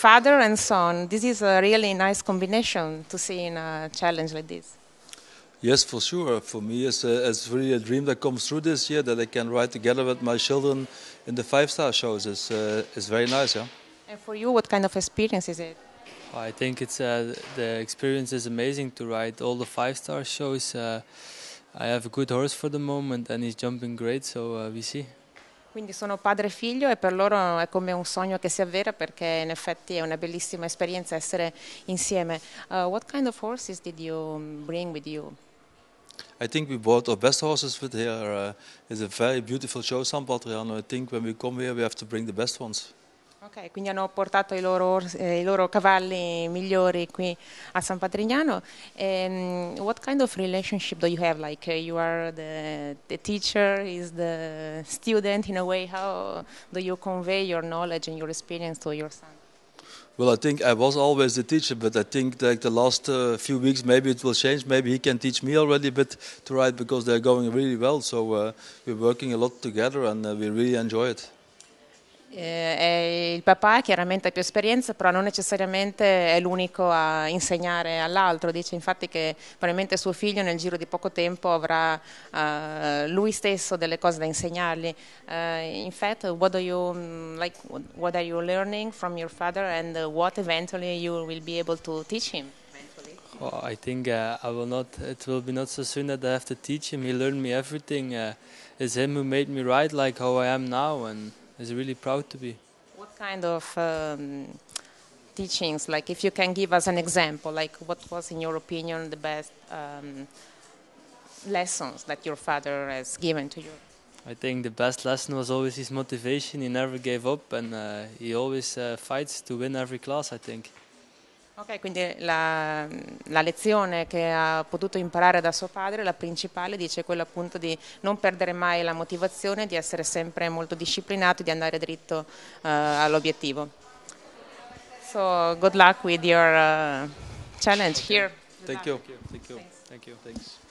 father and son, this is a really nice combination to see in a challenge like this. Yes, for sure. For me, it's, a, uh, it's really a dream that comes through this year that I can ride together with my children in the five-star shows. It's, uh, it's very nice, yeah. And for you, what kind of experience is it? I think it's uh, the experience is amazing to ride all the five-star shows. Uh, I have a good horse for the moment, and he's jumping great, so uh, we see. Quindi sono padre e figlio e per loro è come un sogno che si avvera perché in effetti è una bellissima esperienza essere insieme. Uh, what kind of horses did you bring with you? I think we brought our best horses with here. Uh, it's a very beautiful show, San Patriano. I think when we come here we have to bring the best ones. Ok, quindi hanno portato i loro, eh, i loro cavalli migliori qui a San Patrignano. Um, what kind of relationship do you have? Like uh, you are the, the teacher, is the student in a way. How do you convey your knowledge and your experience to your son? Well, I think I was always the teacher, but I think like the last uh, few weeks, maybe it will change. Maybe he can teach me already a bit to ride because they're going really well. So uh, we're working a lot together and uh, we really enjoy it. Eh, il papà chiaramente ha più esperienza, però non necessariamente è l'unico a insegnare all'altro. Dice infatti che probabilmente suo figlio nel giro di poco tempo avrà uh, lui stesso delle cose da insegnargli. Uh, in fact, what, you, mm, like, what are you learning from your father and what eventually you will be able to teach him? Well, oh, I think uh, I will not. It will be not so soon that I have to teach him. He learned me everything. it's uh, him who made me right, like how I am now, and. is really proud to be. What kind of um, teachings, like if you can give us an example, like what was in your opinion the best um, lessons that your father has given to you? I think the best lesson was always his motivation. He never gave up and uh, he always uh, fights to win every class, I think. Ok, quindi la, la, lezione che ha potuto imparare da suo padre, la principale, dice quella appunto di non perdere mai la motivazione, di essere sempre molto disciplinato, di andare dritto uh, all'obiettivo. So, good luck with your uh, challenge here. Thank you. Thank you. Thank you. Thanks.